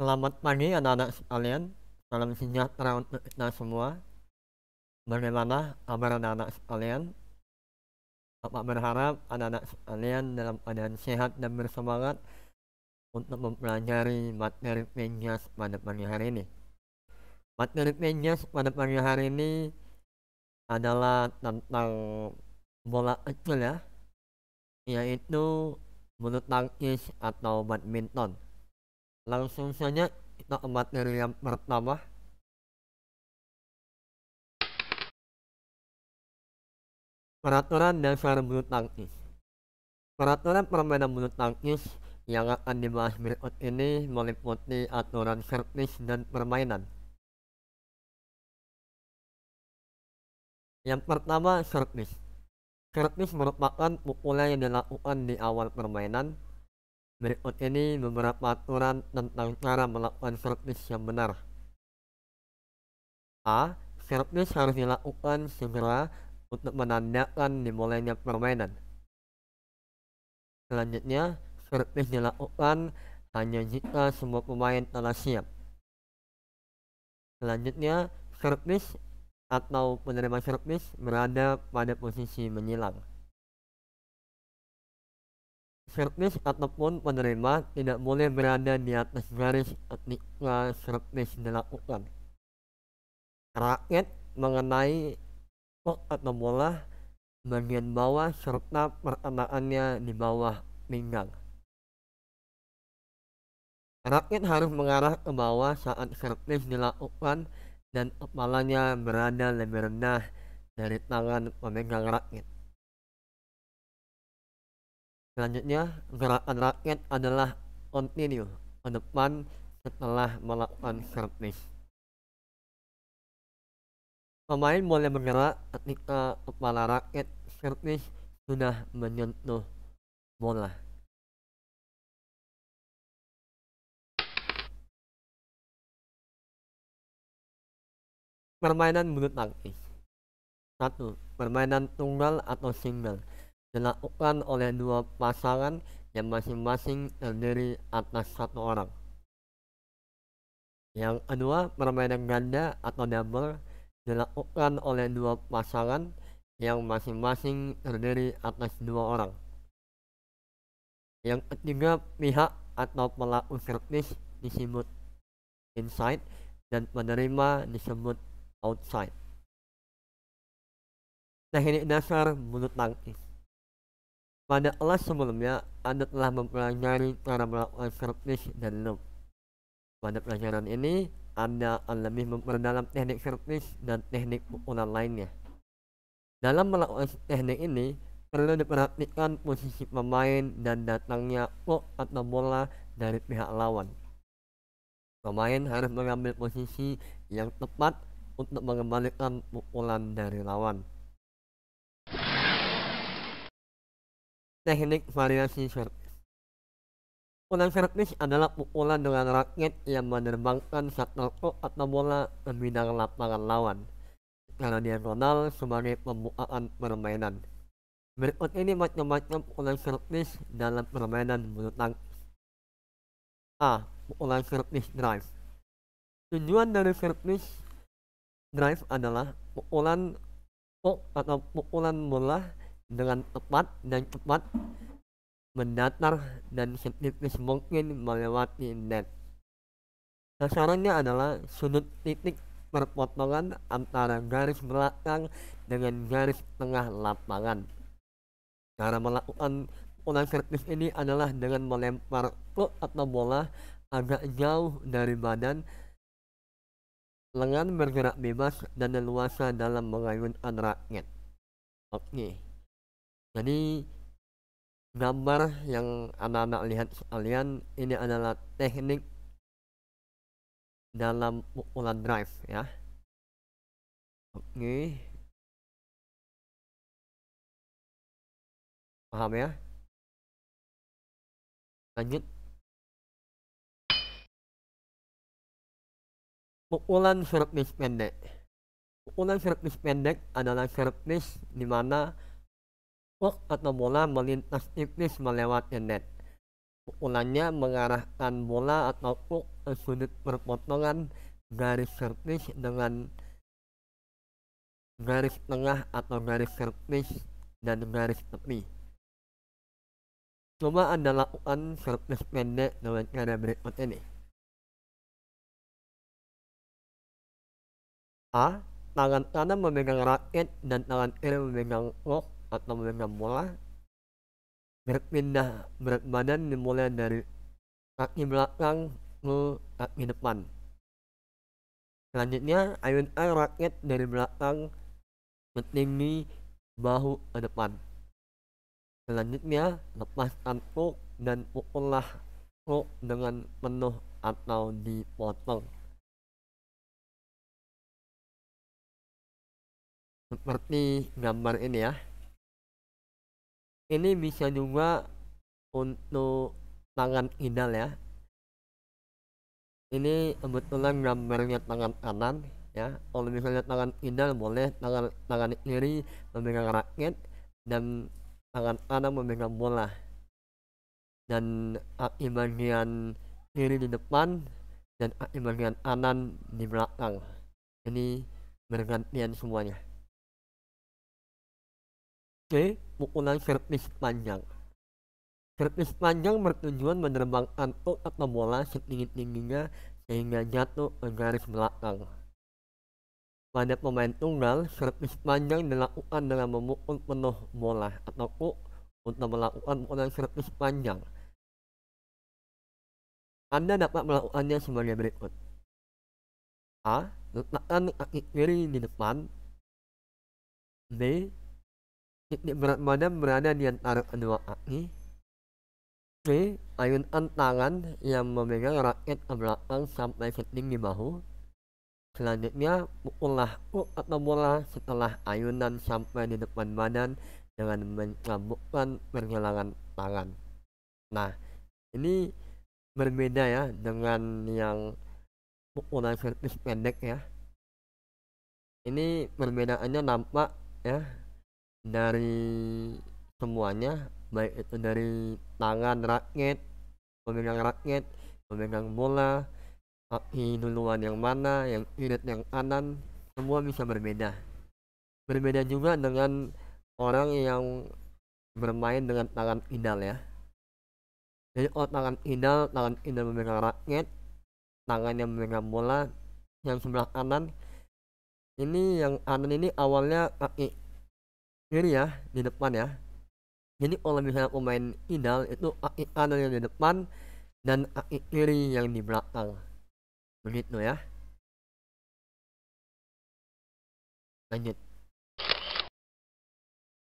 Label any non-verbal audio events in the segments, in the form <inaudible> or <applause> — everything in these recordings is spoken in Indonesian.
Selamat pagi anak-anak sekalian, salam sejahtera untuk kita semua. Bagaimana kabar anak-anak sekalian? Bapak berharap anak-anak sekalian dalam keadaan sehat dan bersemangat untuk mempelajari materi penyias pada pagi hari ini. Materi penyias pada pagi hari ini adalah tentang bola kecil ya, yaitu bulu tangkis atau badminton langsung saja kita emat dari yang pertama Peraturan Dasar Bulu Tangkis Peraturan permainan bulu tangkis yang akan dibahas berikut ini meliputi aturan servis dan permainan. Yang pertama, servis. Servis merupakan pukulan yang dilakukan di awal permainan Berikut ini beberapa aturan tentang cara melakukan servis yang benar. A. Servis harus dilakukan segera untuk menandakan dimulainya permainan. Selanjutnya, servis dilakukan hanya jika semua pemain telah siap. Selanjutnya, servis atau penerima servis berada pada posisi menyilang. Servis ataupun penerima tidak boleh berada di atas garis ketika servis dilakukan. Raket mengenai kok atau bola bagian bawah serta perkenaannya di bawah pinggang. Raket harus mengarah ke bawah saat servis dilakukan dan kepalanya berada lebih rendah dari tangan pemegang raket. Selanjutnya, gerakan rakyat adalah continue ke depan setelah melakukan servis. Pemain boleh bergerak ketika kepala rakyat servis sudah menyentuh bola. Permainan bulu tangkis Satu, Permainan tunggal atau single dilakukan oleh dua pasangan yang masing-masing terdiri atas satu orang. Yang kedua, permainan ganda atau double dilakukan oleh dua pasangan yang masing-masing terdiri atas dua orang. Yang ketiga, pihak atau pelaku servis disebut inside dan penerima disebut outside. Teknik dasar bulu tangkis. Pada kelas sebelumnya, Anda telah mempelajari cara melakukan servis dan loop. Pada pelajaran ini, Anda akan lebih memperdalam teknik servis dan teknik pukulan lainnya. Dalam melakukan teknik ini, perlu diperhatikan posisi pemain dan datangnya puck atau bola dari pihak lawan. Pemain harus mengambil posisi yang tepat untuk mengembalikan pukulan dari lawan. teknik variasi servis. Pukulan servis adalah pukulan dengan raket yang menerbangkan shuttlecock atau bola ke bidang lapangan lawan Kalau diagonal sebagai pembukaan permainan. Berikut ini macam-macam pukulan servis dalam permainan bulu A. Pukulan servis drive Tujuan dari servis drive adalah pukulan hook atau pukulan bola dengan tepat dan cepat mendatar dan setipis mungkin melewati net. Sasarannya adalah sudut titik perpotongan antara garis belakang dengan garis tengah lapangan. Cara melakukan pola servis ini adalah dengan melempar klub atau bola agak jauh dari badan lengan bergerak bebas dan leluasa dalam mengayunkan raket. Oke. Okay. Jadi gambar yang anak-anak lihat sekalian ini adalah teknik dalam pukulan drive ya. Oke. Paham ya? Lanjut. Pukulan service pendek. Pukulan service pendek adalah service di mana Sport atau bola melintas tipis melewati net. Pukulannya mengarahkan bola atau puk ke sudut perpotongan garis servis dengan garis tengah atau garis servis dan garis tepi. Coba Anda lakukan servis pendek dengan cara berikut ini. A. Tangan kanan memegang raket dan tangan kiri memegang lock atau menengah mula berat berat badan dimulai dari kaki belakang ke kaki depan selanjutnya ayunkan raket dari belakang setinggi bahu ke depan selanjutnya lepaskan kok dan pukullah kok dengan penuh atau dipotong seperti gambar ini ya ini bisa juga untuk tangan kidal ya ini kebetulan gambarnya tangan kanan ya kalau misalnya tangan kidal boleh tangan tangan kiri memegang raket dan tangan kanan memegang bola dan kaki bagian kiri di depan dan kaki bagian kanan di belakang ini bergantian semuanya C. Pukulan servis panjang Servis panjang bertujuan menerbangkan tuk atau bola setinggi-tingginya sehingga jatuh ke garis belakang. Pada pemain tunggal, servis panjang dilakukan dengan memukul penuh bola atau kuk untuk melakukan pukulan servis panjang. Anda dapat melakukannya sebagai berikut. A. Letakkan kaki kiri di depan. B mana berada di antara kedua kaki C. Ayunkan tangan yang memegang raket ke belakang sampai setinggi bahu Selanjutnya, pukullah kuk atau bola setelah ayunan sampai di depan badan dengan mencabukkan pergelangan tangan Nah, ini berbeda ya dengan yang pukulan servis pendek ya ini perbedaannya nampak ya dari semuanya baik itu dari tangan rakyat pemegang rakyat pemegang bola kaki duluan yang mana yang irit yang kanan semua bisa berbeda berbeda juga dengan orang yang bermain dengan tangan idal ya jadi oh, tangan idal tangan idal memegang rakyat tangan yang memegang bola yang sebelah kanan ini yang kanan ini awalnya kaki ini ya di depan ya jadi kalau misalnya aku main idal itu kaki kanan yang di depan dan kaki kiri yang di belakang begitu ya lanjut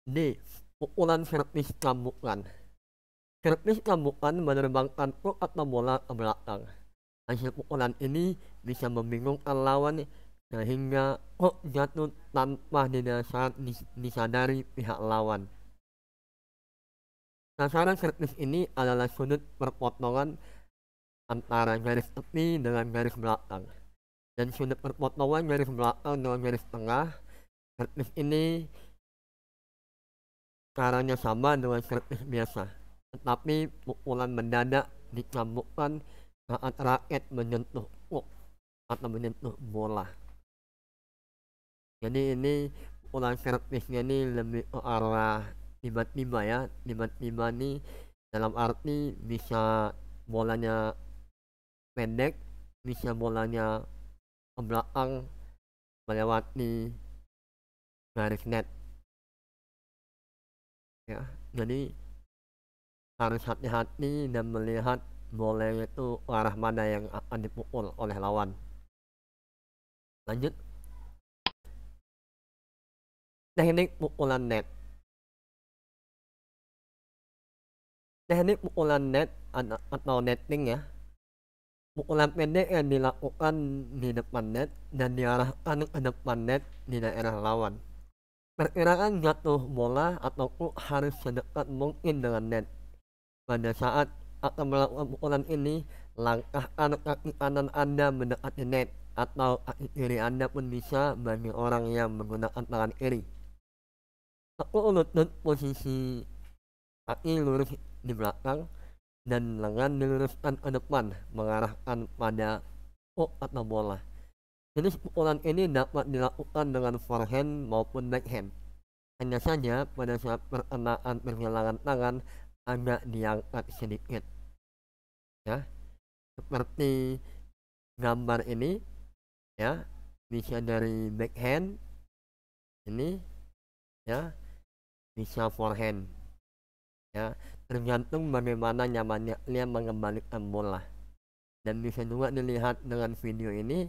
D pukulan servis kambukan servis kambukan menerbangkan pro atau bola ke belakang hasil pukulan ini bisa membingungkan lawan sehingga kok oh, jatuh tanpa didasar, disadari pihak lawan. Sasaran servis ini adalah sudut perpotongan antara garis tepi dengan garis belakang. Dan sudut perpotongan garis belakang dengan garis tengah, servis ini caranya sama dengan servis biasa. Tetapi pukulan mendadak dicambukkan saat raket menyentuh kok atau menyentuh bola jadi ini ulang servisnya ini lebih ke arah tiba-tiba ya tiba-tiba nih dalam arti bisa bolanya pendek bisa bolanya ke belakang melewati garis net ya jadi harus hati-hati dan melihat bola itu arah mana yang akan dipukul oleh lawan lanjut Nah ini net. Nah ini net atau netting ya. Mukulan pendek yang dilakukan di depan net dan diarahkan ke depan net di daerah lawan. Perkiraan jatuh bola atau kuk harus sedekat mungkin dengan net. Pada saat akan melakukan pukulan ini, langkahkan kaki kanan Anda mendekati net atau kaki kiri Anda pun bisa bagi orang yang menggunakan tangan kiri aku lutut posisi kaki lurus di belakang dan lengan diluruskan ke depan mengarahkan pada kok atau bola. Jenis pukulan ini dapat dilakukan dengan forehand maupun backhand. Hanya saja pada saat perkenaan pergelangan tangan agak diangkat sedikit. Ya, seperti gambar ini, ya, bisa dari backhand ini, ya, bisa forehand ya tergantung bagaimana nyamannya dia mengembalikan bola dan bisa juga dilihat dengan video ini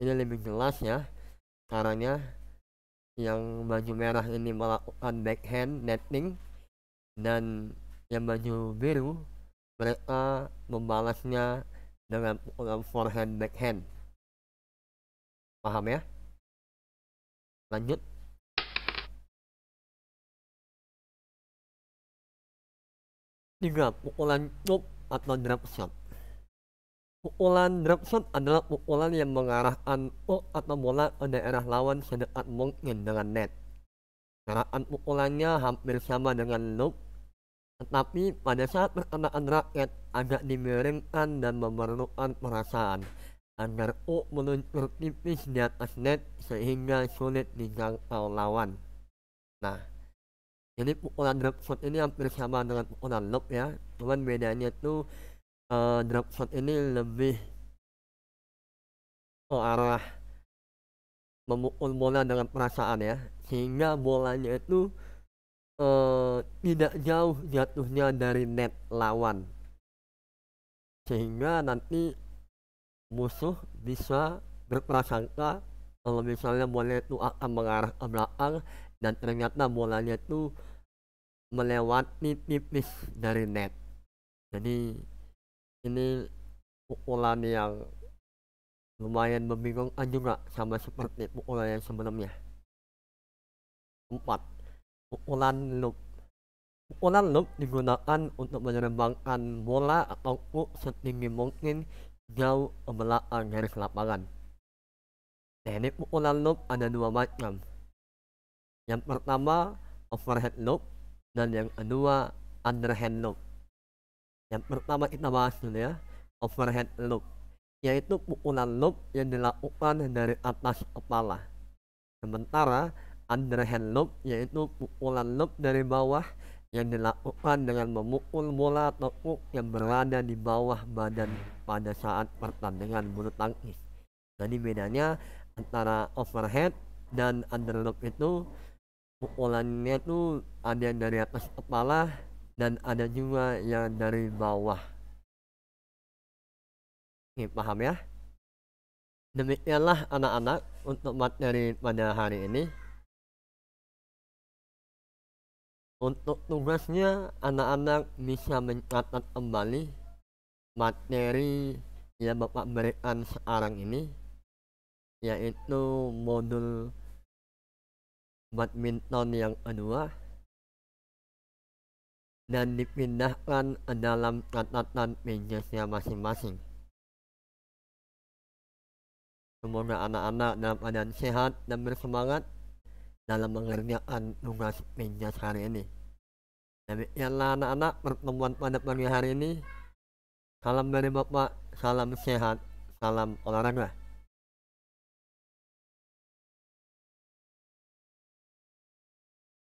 ini lebih jelas ya caranya yang baju merah ini melakukan backhand netting dan yang baju biru mereka membalasnya dengan forehand backhand paham ya lanjut 3. Pukulan chop atau drop shot Pukulan drop shot adalah pukulan yang mengarahkan o atau bola ke daerah lawan sedekat mungkin dengan net. Gerakan pukulannya hampir sama dengan loop, tetapi pada saat perkenaan raket agak dimiringkan dan memerlukan perasaan agar U meluncur tipis di atas net sehingga sulit dijangkau lawan. Nah, jadi pukulan drop shot ini hampir sama dengan pukulan lob ya. Cuman bedanya itu uh, drop shot ini lebih ke arah memukul bola dengan perasaan ya. Sehingga bolanya itu uh, tidak jauh jatuhnya dari net lawan. Sehingga nanti musuh bisa berprasangka kalau misalnya bola itu akan mengarah ke belakang dan ternyata bolanya tuh melewati tipis <laughs> dari net jadi ini pukulan yang lumayan membingungkan juga sama seperti pukulan yang sebelumnya empat pukulan loop pukulan loop digunakan untuk menerbangkan bola atau kuk setinggi mungkin jauh ke belakang garis lapangan teknik nah, pukulan loop ada dua macam yang pertama overhead loop dan yang kedua underhand loop. Yang pertama kita bahas dulu ya, overhead loop yaitu pukulan loop yang dilakukan dari atas kepala. Sementara underhand loop yaitu pukulan loop dari bawah yang dilakukan dengan memukul bola atau yang berada di bawah badan pada saat pertandingan bulu tangkis. Jadi bedanya antara overhead dan underloop itu pukulannya tuh ada yang dari atas kepala dan ada juga yang dari bawah Nih, paham ya? Demikianlah anak-anak untuk materi pada hari ini. Untuk tugasnya, anak-anak bisa mencatat kembali materi yang Bapak berikan sekarang ini, yaitu modul badminton yang kedua anu, ah. dan dipindahkan ke dalam catatan mejanya masing-masing. Semoga anak-anak dalam keadaan sehat dan bersemangat dalam mengerjakan tugas meja hari ini. Demikianlah anak-anak pertemuan pada pagi hari ini. Salam dari Bapak, salam sehat, salam olahraga.